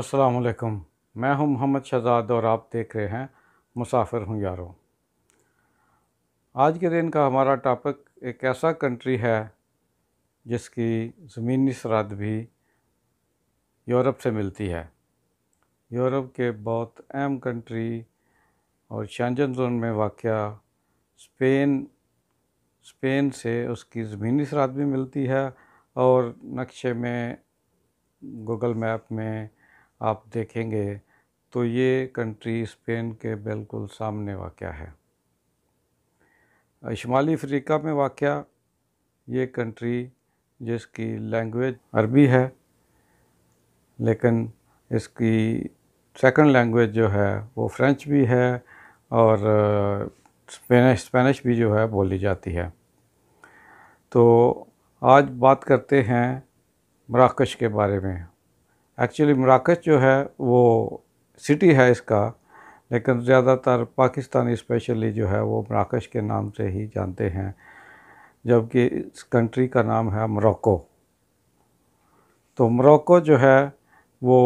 अस्सलाम मैं हूं मोहम्मद शहजाद और आप देख रहे हैं मुसाफिर हूं यारों आज के दिन का हमारा टॉपिक एक ऐसा कंट्री है जिसकी ज़मीनी सरहद भी यूरोप से मिलती है यूरोप के बहुत अहम कंट्री और शांजन जोन में वाक़ स्पेन स्पेन से उसकी ज़मीनी सरहद भी मिलती है और नक्शे में गूगल मैप में आप देखेंगे तो ये कंट्री स्पेन के बिल्कुल सामने वाक़ है शुमाली अफ्रीका में वाक़ ये कंट्री जिसकी लैंग्वेज अरबी है लेकिन इसकी सेकंड लैंग्वेज जो है वो फ्रेंच भी है और स्पेनिश uh, स्पेनिश भी जो है बोली जाती है तो आज बात करते हैं मराकश के बारे में एक्चुअली मराकश जो है वो सिटी है इसका लेकिन ज़्यादातर पाकिस्तानी स्पेशली जो है वो मराकश के नाम से ही जानते हैं जबकि इस कंट्री का नाम है मोरक्को तो मोरक्को जो है वो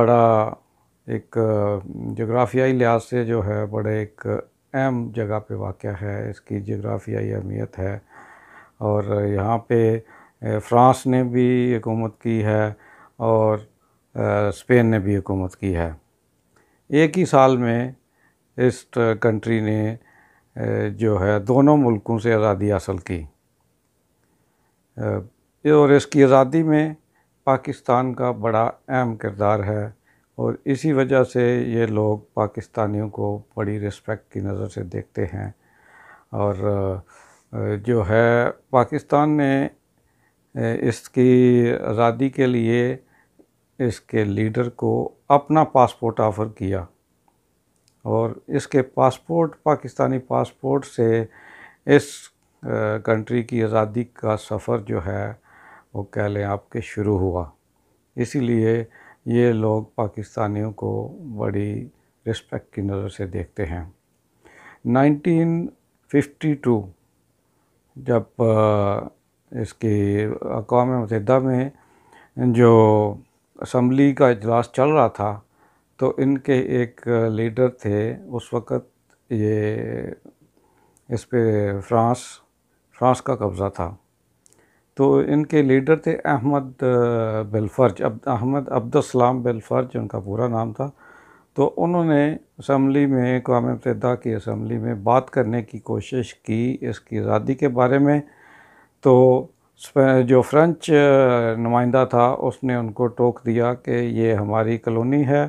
बड़ा एक जगराफियाई लिहाज से जो है बड़े एक अहम जगह पे वाक़ है इसकी जग्राफियाई अहमियत है और यहाँ पे फ्रांस ने भी हुकूमत की है और स्पेन ने भी हुकूमत की है एक ही साल में इस कंट्री ने जो है दोनों मुल्कों से आज़ादी हासिल की और इसकी आज़ादी में पाकिस्तान का बड़ा अहम किरदार है और इसी वजह से ये लोग पाकिस्तानियों को बड़ी रिस्पेक्ट की नज़र से देखते हैं और जो है पाकिस्तान ने इसकी आज़ादी के लिए इसके लीडर को अपना पासपोर्ट ऑफ़र किया और इसके पासपोर्ट पाकिस्तानी पासपोर्ट से इस कंट्री की आज़ादी का सफ़र जो है वो कह लें आपके शुरू हुआ इसीलिए ये लोग पाकिस्तानियों को बड़ी रिस्पेक्ट की नज़र से देखते हैं 1952 जब इसकी अकवा मतदा में जो असम्बली का इजलास चल रहा था तो इनके एक लीडर थे उस वक़्त ये इस पर फ्रांस फ्रांस का कब्ज़ा था तो इनके लीडर थे अहमद बिलफर्ज अब अहमद अब्दुलसलाम बिलफर्ज उनका पूरा नाम था तो उन्होंने असम्बली में अकवा मतदा की असम्बली में बात करने की कोशिश की इसकी आज़ादी के बारे में तो जो फ्रेंच नुमाइंदा था उसने उनको टोक दिया कि ये हमारी कलोनी है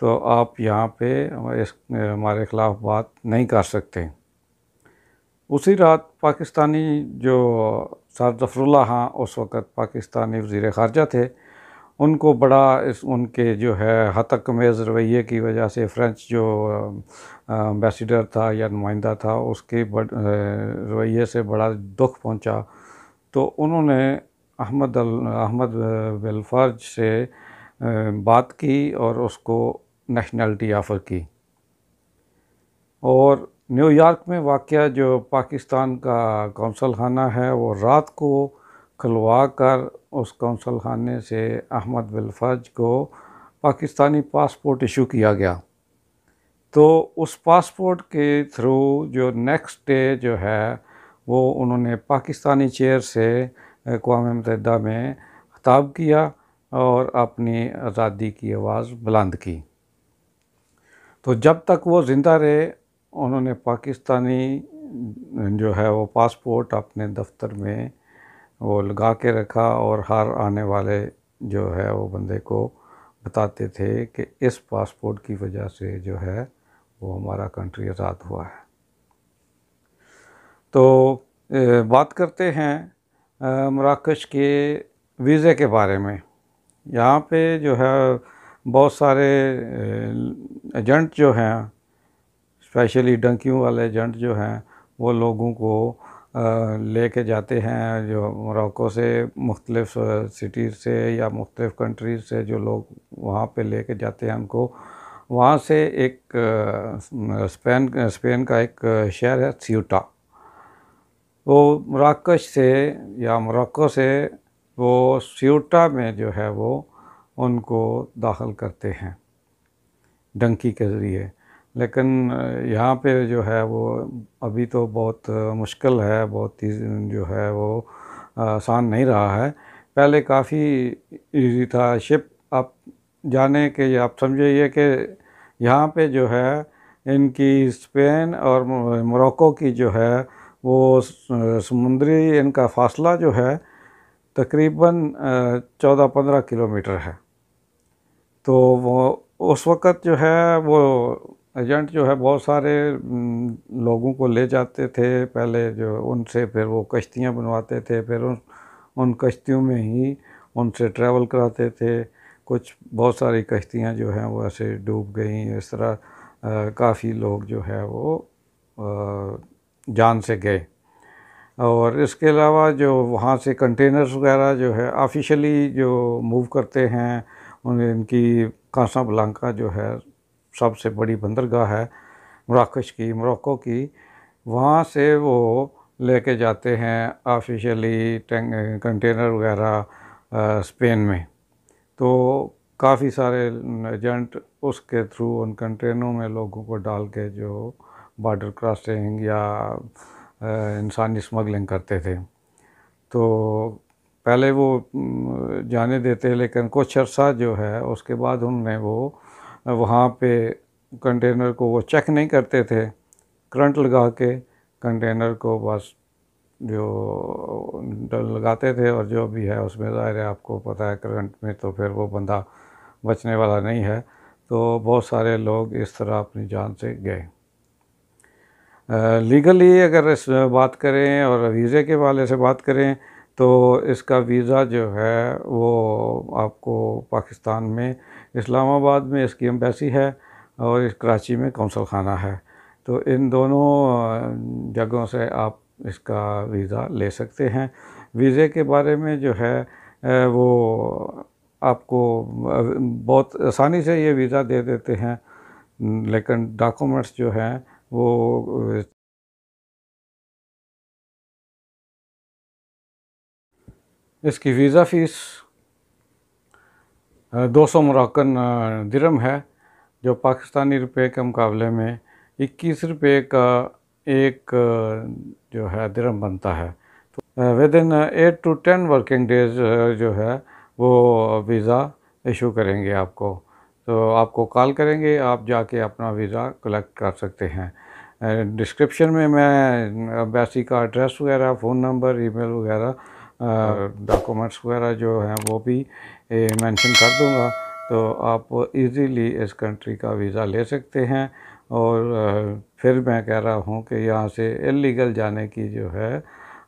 तो आप यहाँ पे इस हमारे ख़िलाफ़ बात नहीं कर सकते उसी रात पाकिस्तानी जो सर जफरुल्ला हाँ उस वक़्त पाकिस्तानी वजीर ख़ारजा थे उनको बड़ा इस उनके जो है हतक मेज़ रवैये की वजह से फ़्रेंच जो अम्बेसडर था या नुमाइंदा था उसके रवैये से बड़ा दुख पहुँचा तो उन्होंने अहमद अहमद वेलफर्ज से बात की और उसको नेशनलिटी ऑफ़र की और न्यूयॉर्क में वाक़ जो पाकिस्तान का कौंसल खाना है वो रात को खुलवा कर उस कौंसल खाने से अहमद वेलफर्ज को पाकिस्तानी पासपोर्ट इशू किया गया तो उस पासपोर्ट के थ्रू जो नेक्स्ट डे जो है वो उन्होंने पाकिस्तानी चेयर से अकवा मतदा में खताब किया और अपनी आज़ादी की आवाज़ बुलंद की तो जब तक वो ज़िंदा रहे उन्होंने पाकिस्तानी जो है वो पासपोर्ट अपने दफ्तर में वो लगा के रखा और हर आने वाले जो है वो बंदे को बताते थे कि इस पासपोर्ट की वजह से जो है वो हमारा कंट्री आज़ाद हुआ है तो बात करते हैं मराकश के वीज़े के बारे में यहाँ पे जो है बहुत सारे एजेंट जो हैं स्पेशली डंकियों वाले एजेंट जो हैं वो लोगों को ले के जाते हैं जो मोरक्को से मुख्तलिफ़ सिटी से या मुख्तलिफ़ कंट्रीज़ से जो लोग वहाँ पे ले जाते हैं उनको वहाँ से एक स्पेन स्पेन का एक शहर है सीटा वो मराकश से या मोरक्को से वो सीटा में जो है वो उनको दाखिल करते हैं डंकी के ज़रिए लेकिन यहाँ पे जो है वो अभी तो बहुत मुश्किल है बहुत ही जो है वो आसान नहीं रहा है पहले काफ़ी ईजी था शिप आप जाने के आप समझिए कि यहाँ पे जो है इनकी स्पेन और मोरक्को की जो है वो समुद्री इनका फासला जो है तकरीबन चौदह पंद्रह किलोमीटर है तो वो उस वक़्त जो है वो एजेंट जो है बहुत सारे लोगों को ले जाते थे पहले जो उनसे फिर वो कश्तियाँ बनवाते थे फिर उन उन कश्तियों में ही उनसे ट्रैवल कराते थे कुछ बहुत सारी कश्तियाँ जो हैं वो ऐसे डूब गई इस तरह काफ़ी लोग जो है वो आ, जान से गए और इसके अलावा जो वहाँ से कंटेनर्स वगैरह जो है ऑफिशियली जो मूव करते हैं उन इनकी कांसा बलांका जो है सबसे बड़ी बंदरगाह है मराकश की मोरक्को की वहाँ से वो लेके जाते हैं ऑफिशियली कंटेनर वगैरह स्पेन में तो काफ़ी सारे एजेंट उसके थ्रू उन कंटेनरों में लोगों को डाल के जो बॉर्डर क्रॉसिंग या इंसानी स्मगलिंग करते थे तो पहले वो जाने देते लेकिन कुछ अर्सा जो है उसके बाद उनने वो वहाँ पे कंटेनर को वो चेक नहीं करते थे करंट लगा के कंटेनर को बस जो लगाते थे और जो भी है उसमें ज़ाहिर है आपको पता है करंट में तो फिर वो बंदा बचने वाला नहीं है तो बहुत सारे लोग इस तरह अपनी जान से गए लीगली अगर इस बात करें और वीज़े के वाले से बात करें तो इसका वीज़ा जो है वो आपको पाकिस्तान में इस्लामाबाद में इसकी एम्बेसी है और इस कराची में कौंसल खाना है तो इन दोनों जगहों से आप इसका वीज़ा ले सकते हैं वीज़े के बारे में जो है वो आपको बहुत आसानी से ये वीज़ा दे देते हैं लेकिन डॉक्यूमेंट्स जो हैं वो इसकी वीज़ा फ़ीस दो सौ मरकन दिरम है जो पाकिस्तानी रुपए के मुकाबले में इक्कीस रुपये का एक जो है दिरम बनता है तो within eight to ten working days जो है वो वीज़ा इशू करेंगे आपको तो आपको कॉल करेंगे आप जाके अपना वीज़ा कलेक्ट कर सकते हैं डिस्क्रिप्शन में मैं अब्बासी का एड्रेस वगैरह फ़ोन नंबर ईमेल वगैरह डॉक्यूमेंट्स वगैरह जो हैं वो भी मेंशन कर दूंगा तो आप इजीली इस कंट्री का वीज़ा ले सकते हैं और फिर मैं कह रहा हूँ कि यहाँ से इलीगल जाने की जो है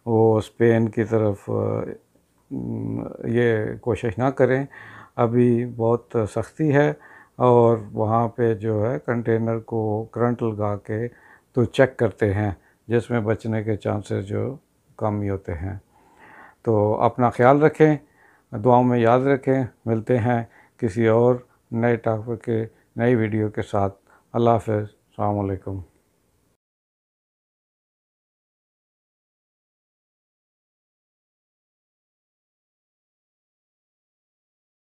वो स्पेन की तरफ ये कोशिश ना करें अभी बहुत सख्ती है और वहाँ पे जो है कंटेनर को करंट लगा के तो चेक करते हैं जिसमें बचने के चांसेस जो कम ही होते हैं तो अपना ख्याल रखें दुआओं में याद रखें मिलते हैं किसी और नए टॉपिक के नई वीडियो के साथ अल्लाह हाफ अलैक्म